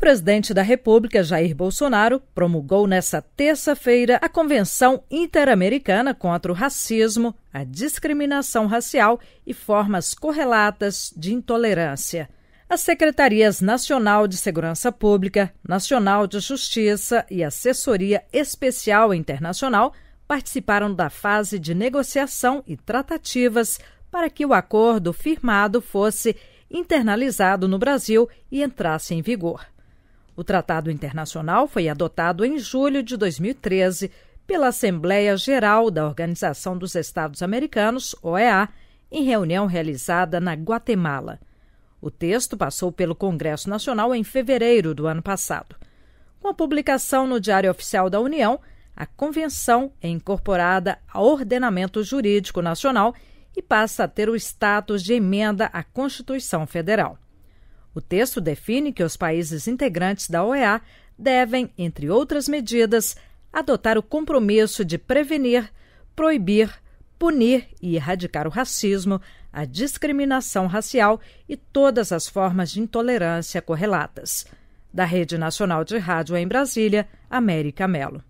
presidente da República, Jair Bolsonaro, promulgou nesta terça-feira a Convenção Interamericana contra o Racismo, a Discriminação Racial e Formas Correlatas de Intolerância. As Secretarias Nacional de Segurança Pública, Nacional de Justiça e Assessoria Especial Internacional participaram da fase de negociação e tratativas para que o acordo firmado fosse internalizado no Brasil e entrasse em vigor. O tratado internacional foi adotado em julho de 2013 pela Assembleia Geral da Organização dos Estados Americanos, OEA, em reunião realizada na Guatemala. O texto passou pelo Congresso Nacional em fevereiro do ano passado. Com a publicação no Diário Oficial da União, a Convenção é incorporada ao ordenamento jurídico nacional e passa a ter o status de emenda à Constituição Federal. O texto define que os países integrantes da OEA devem, entre outras medidas, adotar o compromisso de prevenir, proibir, punir e erradicar o racismo, a discriminação racial e todas as formas de intolerância correlatas. Da Rede Nacional de Rádio em Brasília, América Melo.